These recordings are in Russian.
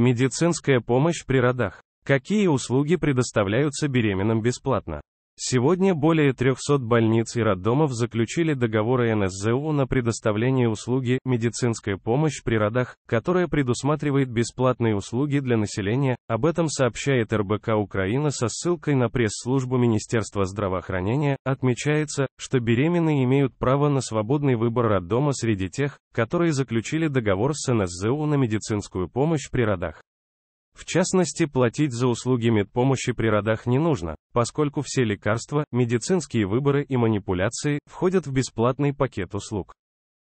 Медицинская помощь при родах. Какие услуги предоставляются беременным бесплатно? Сегодня более 300 больниц и роддомов заключили договоры НСЗУ на предоставление услуги «Медицинская помощь при родах», которая предусматривает бесплатные услуги для населения, об этом сообщает РБК Украина со ссылкой на пресс-службу Министерства здравоохранения, отмечается, что беременные имеют право на свободный выбор роддома среди тех, которые заключили договор с НСЗУ на медицинскую помощь при родах. В частности, платить за услуги медпомощи при родах не нужно, поскольку все лекарства, медицинские выборы и манипуляции входят в бесплатный пакет услуг.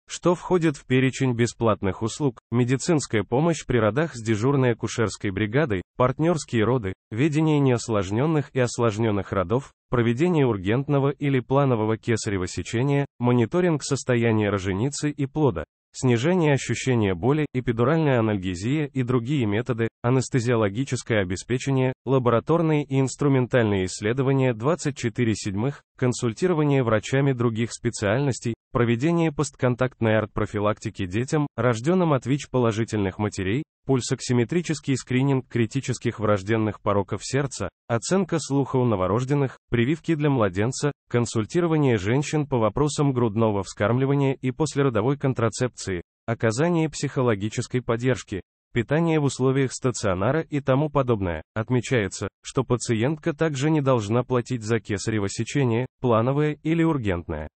Что входит в перечень бесплатных услуг? Медицинская помощь при родах с дежурной акушерской бригадой, партнерские роды, ведение неосложненных и осложненных родов, проведение ургентного или планового кесарево сечения, мониторинг состояния роженицы и плода, снижение ощущения боли, эпидуральная анальгезия и другие методы, анестезиологическое обеспечение, лабораторные и инструментальные исследования 24 седьмых, консультирование врачами других специальностей, проведение постконтактной артпрофилактики детям, рожденным от ВИЧ положительных матерей, пульсоксиметрический скрининг критических врожденных пороков сердца, оценка слуха у новорожденных, прививки для младенца, консультирование женщин по вопросам грудного вскармливания и послеродовой контрацепции, оказание психологической поддержки, питание в условиях стационара и тому подобное. Отмечается, что пациентка также не должна платить за кесарево сечение, плановое или ургентное.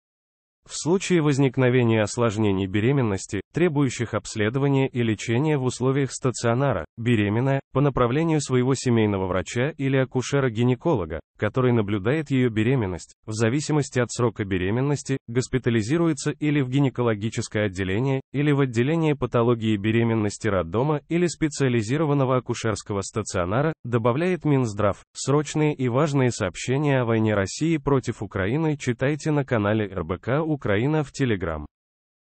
В случае возникновения осложнений беременности, требующих обследования и лечения в условиях стационара, беременная, по направлению своего семейного врача или акушера-гинеколога, который наблюдает ее беременность, в зависимости от срока беременности, госпитализируется или в гинекологическое отделение, или в отделение патологии беременности роддома или специализированного акушерского стационара, добавляет Минздрав. Срочные и важные сообщения о войне России против Украины читайте на канале РБК Украина в Телеграм.